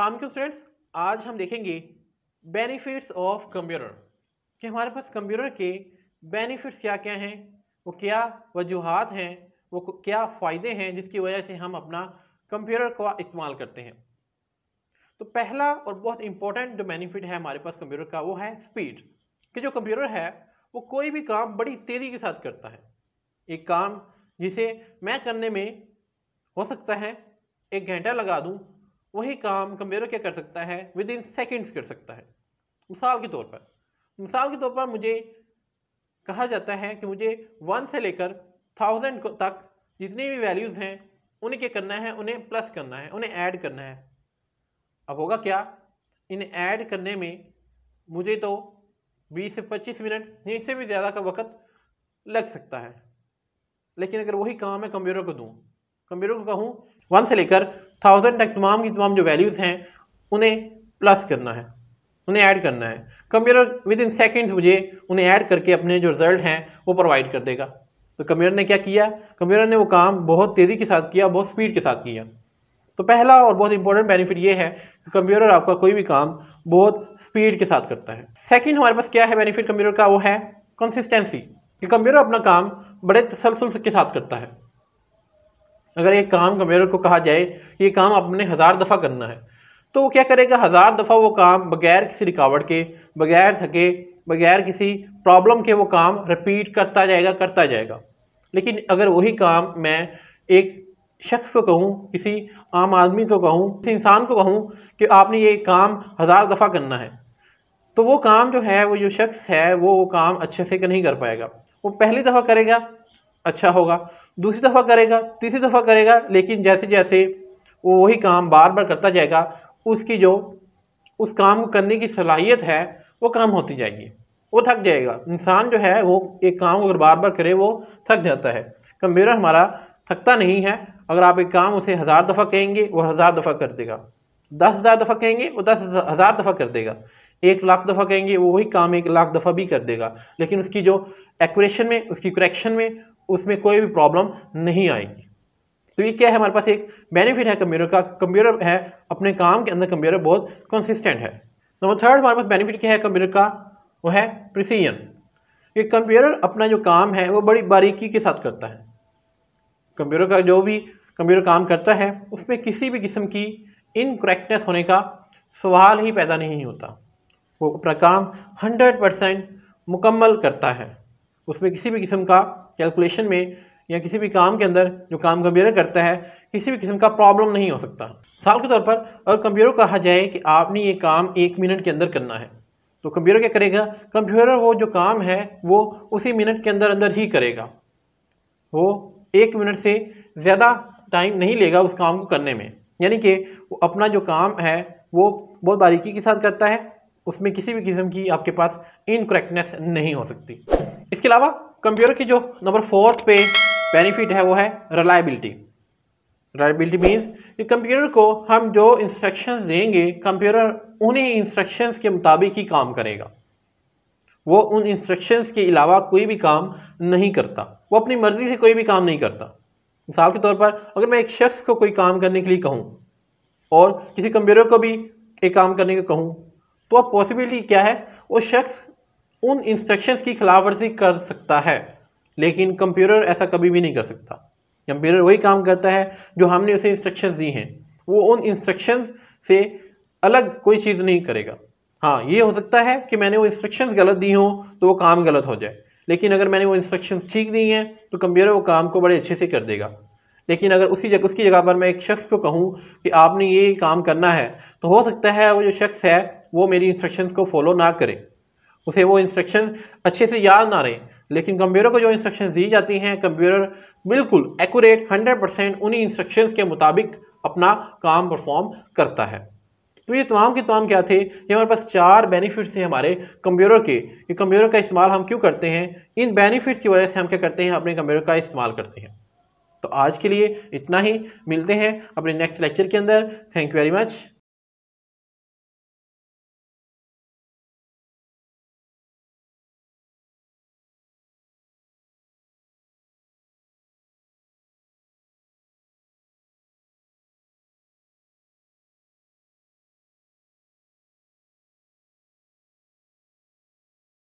Aslam students आज हम देखेंगे बेनिफिट्स ऑफ कंप्यूटर कि हमारे पास कंप्यूटर के बेनिफिट्स क्या क्या हैं वो क्या वजूहत हैं वो क्या फ़ायदे हैं जिसकी वजह से हम अपना कंप्यूटर का इस्तेमाल करते हैं तो पहला और बहुत इंपॉर्टेंट जो बेनिफिट है हमारे पास कंप्यूटर का वो है स्पीड कि जो कंप्यूटर है वो कोई भी काम बड़ी तेज़ी के साथ करता है एक काम जिसे मैं करने में हो सकता है एक घंटा लगा दूं वही काम कंप्यूटर क्या कर सकता है विद इन सेकेंड्स कर सकता है मिसाल के तौर पर मिसाल के तौर पर मुझे कहा जाता है कि मुझे वन से लेकर थाउजेंड तक जितनी भी वैल्यूज़ हैं उन्हें क्या करना है उन्हें प्लस करना है उन्हें ऐड करना है अब होगा क्या इन ऐड करने में मुझे तो 20 से 25 मिनट या से भी ज़्यादा का वक्त लग सकता है लेकिन अगर वही काम मैं कंप्यूटर को दूँ कंप्यूटर को कहूँ वन से लेकर थाउजेंड तक तमाम की तमाम जो वैल्यूज़ हैं उन्हें प्लस करना है उन्हें ऐड करना है कंप्यूटर विद इन सेकेंड्स मुझे उन्हें ऐड करके अपने जो रिजल्ट हैं वो प्रोवाइड कर देगा तो कंप्यूटर ने क्या किया कंप्यूटर ने वो काम बहुत तेज़ी के साथ किया बहुत स्पीड के साथ किया तो पहला और बहुत इंपॉर्टेंट बेनिफिट ये है कि कंप्यूटर आपका कोई भी काम बहुत स्पीड के साथ करता है सेकेंड हमारे पास क्या है बेनिफिट कंप्यूटर का वो है कंसिस्टेंसी कि कंप्यूटर अपना काम बड़े तसलसल के साथ करता है अगर एक काम मेरे को कहा जाए ये काम आपने हज़ार दफ़ा करना है तो वो क्या करेगा हज़ार दफ़ा वो काम बगैर किसी रिकावट के बगैर थके बगैर किसी प्रॉब्लम के वो काम रिपीट करता जाएगा करता जाएगा लेकिन अगर वही काम मैं एक शख्स को कहूँ किसी आम आदमी को कहूँ किसी इंसान को कहूँ कि आपने ये काम हज़ार दफ़ा करना है तो वो काम जो है वो जो शख्स है वो वो काम अच्छे से नहीं कर पाएगा वो पहली दफ़ा करेगा अच्छा होगा दूसरी दफ़ा करेगा तीसरी दफ़ा करेगा लेकिन जैसे जैसे वो वही काम बार बार करता जाएगा उसकी जो उस काम को करने की सलाहियत है वो कम होती जाएगी वो थक जाएगा इंसान जो है वो एक काम अगर बार बार करे वो थक जाता है कंप्यूटर हमारा थकता नहीं है अगर आप एक काम उसे हज़ार दफ़ा कहेंगे वो हज़ार दफ़ा कर देगा दस हज़ार दफ़ा कहेंगे वो दस हज़ार दफ़ा कर देगा एक लाख दफ़ा कहेंगे वो वही काम एक लाख दफ़ा भी कर देगा लेकिन उसकी जो एक्यूरेशन में उसकी करेक्शन में उसमें कोई भी प्रॉब्लम नहीं आएगी तो ये क्या है हमारे पास एक बेनिफिट है कंप्यूटर का कंप्यूटर है अपने काम के अंदर कंप्यूटर बहुत कंसिस्टेंट है नंबर थर्ड हमारे पास बेनिफिट क्या है कंप्यूटर का वो है प्रिसीजन ये कंप्यूटर अपना जो काम है वो बड़ी बारीकी के साथ करता है कंप्यूटर का जो भी कंप्यूटर काम करता है उसमें किसी भी किस्म की इनकरेक्टनेस होने का सवाल ही पैदा नहीं होता वो अपना काम हंड्रेड परसेंट मुकम्मल करता है उसमें किसी भी किस्म का कैलकुलेशन में या किसी भी काम के अंदर जो काम कंप्यूटर करता है किसी भी किस्म का प्रॉब्लम नहीं हो सकता मिसाल के तौर पर अगर कंप्यूटर कहा जाए कि आपने ये काम एक मिनट के अंदर करना है तो कंप्यूटर क्या करेगा कंप्यूटर वो जो काम है वो उसी मिनट के अंदर अंदर ही करेगा वो एक मिनट से ज़्यादा टाइम नहीं लेगा उस काम को करने में यानी कि अपना जो काम है वो बहुत बारीकी के साथ करता है उसमें किसी भी किस्म की आपके पास इनकरेक्टनेस नहीं हो सकती इसके अलावा कंप्यूटर की जो नंबर फोर्थ पे बेनिफिट है वो है रिलायबिलिटी रिलायबिलिटी मीन्स कि कंप्यूटर को हम जो इंस्ट्रक्शंस देंगे कंप्यूटर उन्हीं इंस्ट्रक्शंस के मुताबिक ही काम करेगा वो उन इंस्ट्रक्शंस के अलावा कोई भी काम नहीं करता वो अपनी मर्ज़ी से कोई भी काम नहीं करता मिसाल के तौर पर अगर मैं एक शख्स को कोई काम करने के लिए कहूँ और किसी कंप्यूटर को भी एक काम करने को कहूँ तो अब पॉसिबिलिटी क्या है वो शख्स उन इंस्ट्रक्शंस की खिलाफ वर्जी कर सकता है लेकिन कंप्यूटर ऐसा कभी भी नहीं कर सकता कंप्यूटर वही काम करता है जो हमने उसे इंस्ट्रक्शन दी हैं वो उन इंस्ट्रक्शन से अलग कोई चीज़ नहीं करेगा हाँ ये हो सकता है कि मैंने वो इंस्ट्रक्शंस गलत दी हों तो वो काम गलत हो जाए लेकिन अगर मैंने वो इंस्ट्रक्शंस ठीक दी हैं तो कंप्यूटर वो काम को बड़े अच्छे से कर देगा लेकिन अगर उसी जगह उसकी जगह पर मैं एक शख्स को कहूँ कि आपने ये काम करना है तो हो सकता है वो जो शख्स है वो मेरी इंस्ट्रक्शंस को फॉलो ना करे उसे वो इंस्ट्रक्शन अच्छे से याद ना रहे लेकिन कंप्यूटर को जो इंस्ट्रक्शन दी जाती हैं कंप्यूटर बिल्कुल एक्यूरेट हंड्रेड परसेंट उन्हीं इंस्ट्रक्शन के मुताबिक अपना काम परफॉर्म करता है तो ये तमाम के तमाम क्या थे ये हमारे पास चार बेनिफिट्स थे हमारे कंप्यूटर के कि कंप्यूटर का इस्तेमाल हम क्यों करते हैं इन बेनिफिट्स की वजह से हम क्या करते हैं अपने कंप्यूटर का इस्तेमाल करते हैं तो आज के लिए इतना ही मिलते हैं अपने नेक्स्ट लेक्चर के अंदर थैंक यू वेरी मच